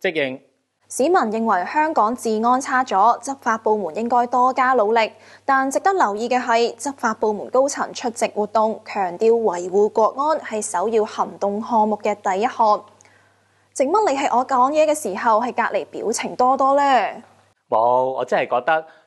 即认市民认为香港治安差咗，执法部门应该多加努力。但值得留意嘅系，执法部门高层出席活动，强调维护国安系首要行动项目嘅第一项。靜乜你系我讲嘢嘅时候系隔離表情多多呢？冇，我真系觉得。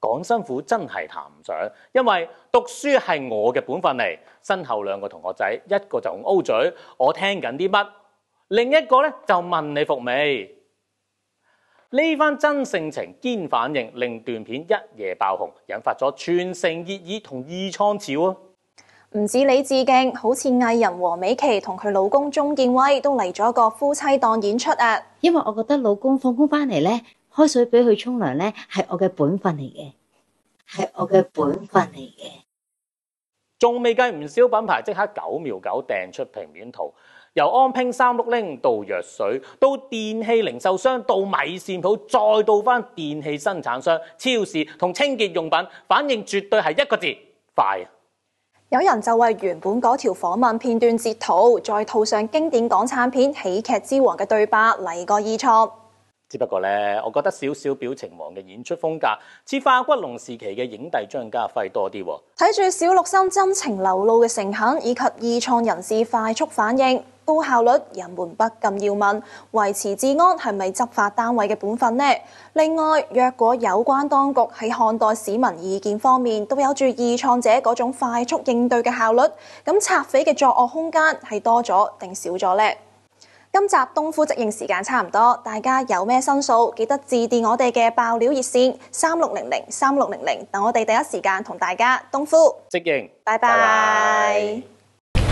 講辛苦真係談唔上，因為讀書係我嘅本分嚟。身後兩個同學仔，一個就 O 嘴，我聽緊啲乜？另一個咧就問你服未？呢番真性情兼反應，令段片一夜爆紅，引發咗全城熱議同二蔘潮啊！唔止李致敬，好似藝人黃美琪同佢老公鍾建威都嚟咗個夫妻檔演出啊！因為我覺得老公放工翻嚟咧，開水俾佢沖涼咧係我嘅本分嚟嘅。系我嘅本分嚟嘅，仲未计唔少品牌即刻九秒九订出平面图，由安拼三六零到药水，到电器零售商，到米线铺，再到翻电器生产商、超市同清洁用品，反应绝对系一个字快。有人就为原本嗰条访问片段截图，再套上经典港产片喜剧之王嘅对白嚟个二创。只不过咧，我觉得少少表情王嘅演出风格，似化骨龙时期嘅影帝张家辉多啲。睇住小六生真情流露嘅诚恳，以及二创人士快速反应、高效率，人们不禁要问：维持治安系咪执法单位嘅本分呢？另外，若果有关当局喺看待市民意见方面都有住二创者嗰种快速应对嘅效率，咁拆匪嘅作恶空间系多咗定少咗呢？今集东夫直营时间差唔多，大家有咩申诉，记得致电我哋嘅爆料热线三六零零三六零零，等我哋第一时间同大家东夫直营，拜拜。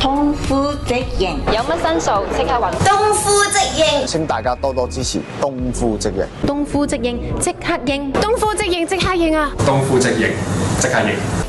东夫直营有乜申诉，即刻揾东夫直营，请大家多多支持东夫直营，东夫即应即刻应，东夫直营即刻应啊，东夫即应即刻应。